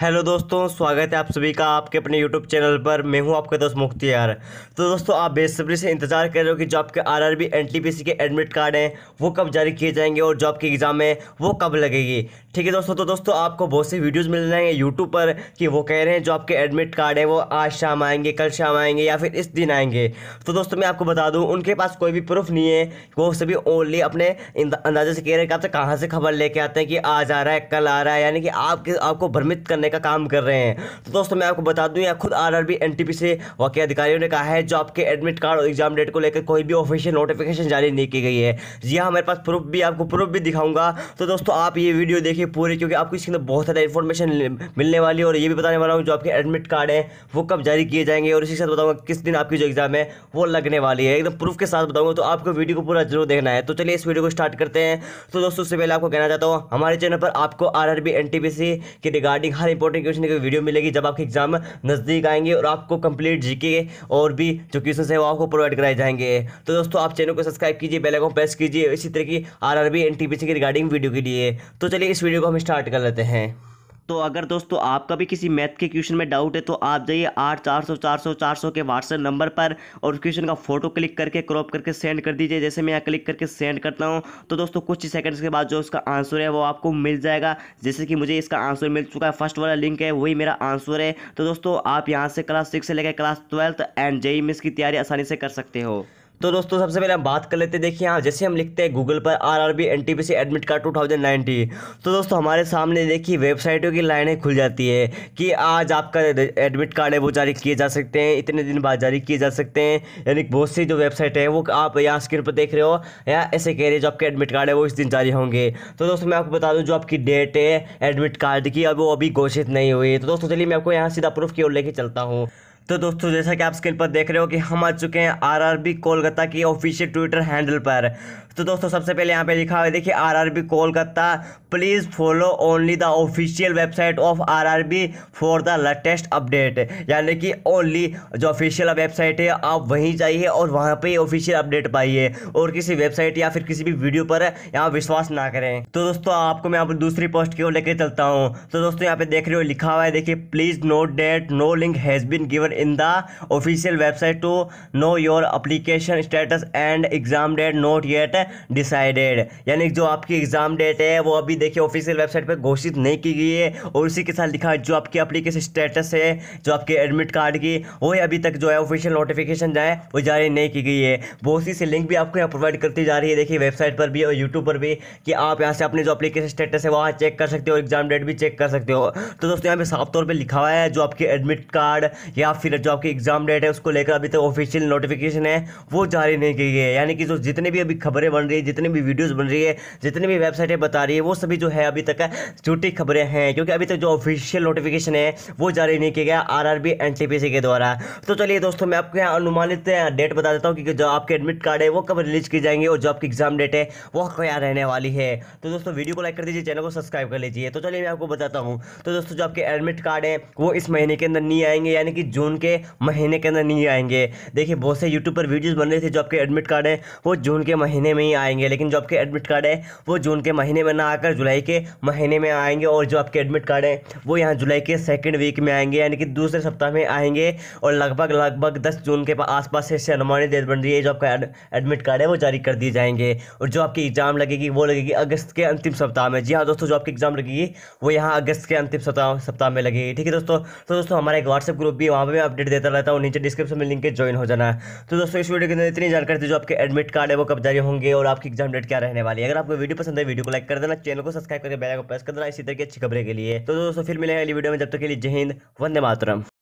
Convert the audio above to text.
hello दोस्तों स्वागत है आप सभी का आपके अपने यूट्यूब चैनल पर मैं हूं आपका दोस्त मुख्तियार तो दोस्तों आप बेसब्री से इंतजार कर रहे हो कि जो आपके आरआरबी एनटीपीसी के एडमिट कार्ड हैं वो कब जारी किए जाएंगे और जॉब के एग्ज़ाम है वो कब लगेगी ठीक है दोस्तों तो दोस्तों आपको बहुत से वीडियोज़ मिल रहे हैं यूट्यूब पर कि वो कह रहे हैं जो आपके एडमिट कार्ड हैं वो आज शाम आएंगे कल शाम आएंगे या फिर इस दिन आएंगे तो दोस्तों मैं आपको बता दूँ उनके पास कोई भी प्रूफ नहीं है वो सभी ओनली अपने अंदाजे से कह रहे हैं कि आपसे कहाँ से खबर लेके आते हैं कि आज आ रहा है कल आ रहा है यानी कि आपके आपको भ्रमित करने करने का काम कर रहे हैं तो दोस्तों मैं आपको बता दूं या खुद आरआरबी एनटीपी से वाकई अधिकारियों ने कहा है जो आपके एडमिट कार्ड और एग्जाम डेट को लेकर कोई भी ऑफिशियल नोटिफिकेशन जारी नहीं की गई है जी हाँ मेरे पास प्रूफ भी आपको प्रूफ भी दिखाऊंगा तो दोस्तों आप ये वीडियो देखिए पूरी क्योंकि आपको इसके अंदर बहुत सारा इन्फॉर्मेशन मिलने वाली है और ये भी बताने वाला हूँ जो आपके एडमिट कार्ड है वो कब जारी किए जाएंगे और इसी साथ बताऊँगा किस दिन आपकी जो एग्ज़ाम है वो लगने वाली है एकदम प्रूफ के साथ बताऊँगा तो आपको वीडियो को पूरा जरूर देखना है तो चलिए इस वीडियो को स्टार्ट करते हैं तो दोस्तों उससे पहले आपको कहना चाहता हूँ हमारे चैनल पर आपको R R B N T P C के रिगार्डिंग हर इंपॉर्टेंट क्वेश्चन की वीडियो मिलेगी जब आपके एग्जाम नज़दीक आएंगे और आपको कंप्लीट जीके और भी जो क्वेश्चन है वो आपको प्रोवाइड कराए जाएंगे तो दोस्तों आप चैनल को सब्सक्राइब कीजिए बेल आइकन प्रेस कीजिए इसी तरह की R R B N T P की रिगार्डिंग वीडियो के लिए तो चलिए इस वीडियो को हम स्टार्ट कर लेते हैं तो अगर दोस्तों आपका भी किसी मैथ के क्वेश्चन में डाउट है तो आप जाइए आठ चार सौ चार सौ चार सौ के व्हाट्सएप नंबर पर और उस क्वेश्चन का फोटो क्लिक करके क्रॉप करके सेंड कर दीजिए जैसे मैं यहाँ क्लिक करके सेंड करता हूँ तो दोस्तों कुछ ही सेकंड्स के बाद जो उसका आंसर है वो आपको मिल जाएगा जैसे कि मुझे इसका आंसर मिल चुका है फर्स्ट वाला लिंक है वही मेरा आंसर है तो दोस्तों आप यहाँ से क्लास सिक्स से लेकर class twelfth and JEE mains की तैयारी आसानी से कर सकते हो तो दोस्तों सबसे पहले हम बात कर लेते हैं देखिए यहाँ जैसे हम लिखते हैं गूगल पर R R B N T P C admit card two thousand ninety तो दोस्तों हमारे सामने देखिए वेबसाइटों की लाइनें खुल जाती है कि आज आपका एडमिट कार्ड है वो जारी किए जा सकते हैं इतने दिन बाद जारी किए जा सकते हैं यानी बहुत सी जो वेबसाइट है वो आप यहाँ स्क्रीन पर देख रहे हो या ऐसे कह रहे हैं जो आपके एडमिट कार्ड है वो इस दिन जारी होंगे तो दोस्तों मैं आपको बता दूँ जो आपकी डेट है एडमिट कार्ड की अब वो अभी घोषित नहीं हुई तो दोस्तों चलिए मैं आपको यहाँ सीधा प्रूफ की ओर लेके चलता हूँ तो दोस्तों जैसा कि आप स्क्रीन पर देख रहे हो कि हम आ चुके हैं आरआरबी कोलकाता की ऑफिशियल ट्विटर हैंडल पर तो दोस्तों सबसे पहले यहाँ पे लिखा हुआ है देखिए RRB Kolkata please follow only the official website of RRB for the latest update यानी कि ओनली जो ऑफिशियल वेबसाइट है आप वहीं जाइए और वहाँ पर ही ऑफिशियल अपडेट पाइए और किसी वेबसाइट या फिर किसी भी वीडियो पर यहाँ विश्वास ना करें तो दोस्तों आपको मैं यहाँ दूसरी पोस्ट की ओर लेकर चलता हूँ तो दोस्तों यहाँ पे देख रहे हो लिखा हुआ है देखिए please note date no link has been given in the official website to know your application status and exam date not yet decided यानी जो आपकी एग्ज़ाम डेट है वो अभी देखिए ऑफिशियल वेबसाइट पर घोषित नहीं की गई है और उसी के साथ लिखा है जो आपकी अप्लीकेशन स्टेटस है जो आपके एडमिट कार्ड की वो है अभी तक जो है ऑफिशियल नोटिफिकेशन जो है वो जारी नहीं की गई है बहुत सी सी लिंक भी आपको यहाँ प्रोवाइड करती जा रही है देखिए वेबसाइट पर भी और यूट्यूब पर भी कि आप यहाँ से अपने जो अपलीकेशन स्टेटस है वहाँ चेक कर सकते हो एग्जाम डेट भी चेक कर सकते हो तो दोस्तों यहाँ पे साफ तौर पर लिखा हुआ है जो आपके एडमिट कार्ड या फिर फिर जो आपकी एग्ज़ाम डेट है उसको लेकर अभी तक ऑफिशियल नोटिफिकेशन है वो जारी नहीं की गई है यानी कि जो जितने भी अभी खबरें बन रही है जितनी भी वीडियोज़ बन रही है जितनी भी वेबसाइटें बता रही है वो सभी जो है अभी तक झूठी खबरें हैं क्योंकि अभी तक जो ऑफिशियल नोटिफिकेशन है वो जारी नहीं किया गया आर आर के द्वारा तो चलिए दोस्तों मैं आपको यहाँ अनुमानित डेट बता देता हूँ कि जो आपके एडमिट कार्ड है वो कब रिलीज की जाएंगे और जो आपकी एग्ज़ाम डेट है वो क्या रहने वाली है तो दोस्तों वीडियो को लाइक कर दीजिए चैनल को सब्सक्राइब कर लीजिए तो चलिए मैं आपको बताता हूँ तो दोस्तों जो आपके एडमिट कार्ड है वो इस महीने के अंदर नहीं आएंगे यानी कि जून जून के महीने के अंदर नहीं आएंगे देखिए बहुत से यूट्यूब पर वीडियोज़ बन रहे थे जो आपके एडमिट कार्ड है वो जून के महीने में ही आएंगे लेकिन जो आपके एडमिट कार्ड है वो जून के महीने में ना आकर जुलाई के महीने में आएंगे और जो आपके एडमिट कार्ड हैं वो यहाँ जुलाई के सेकेंड वीक में आएंगे यानी कि दूसरे सप्ताह में आएंगे और लगभग लगभग दस जून के आसपास से अनुमानित डेट बन रही है जो आपका एडमिट कार्ड है वो जारी कर दिए जाएंगे और जो आपकी एग्ज़ाम लगेगी वो लगेगी अगस्त के अंतिम सप्ताह में जी हाँ दोस्तों जो आपकी एग्ज़ाम लगेगी वो यहाँ अगस्त के अंतिम सप्ताह सप्ताह में लगेगी ठीक है दोस्तों तो दोस्तों हमारा एक व्हाट्सएप ग्रुप भी वहाँ पर अपडेट देता रहता हूँ नीचे डिस्क्रिप्शन में लिंक के ज्वाइन हो जाना तो दोस्तों इस वीडियो के अंदर इतनी जानकारी थी जो आपके एडमिट कार्ड है वो कब जारी होंगे और आपकी एग्जाम डेट क्या रहने वाली है अगर आपको वीडियो पसंद है वीडियो को लाइक कर देना चैनल को सब्सक्राइब करके बेल को प्रेस कर देना इसी तरह की अच्छी खबरें के लिए तो दोस्तों फिर मिलेगा अगली वीडियो में जब तक के लिए जय हिंद वंदे मातरम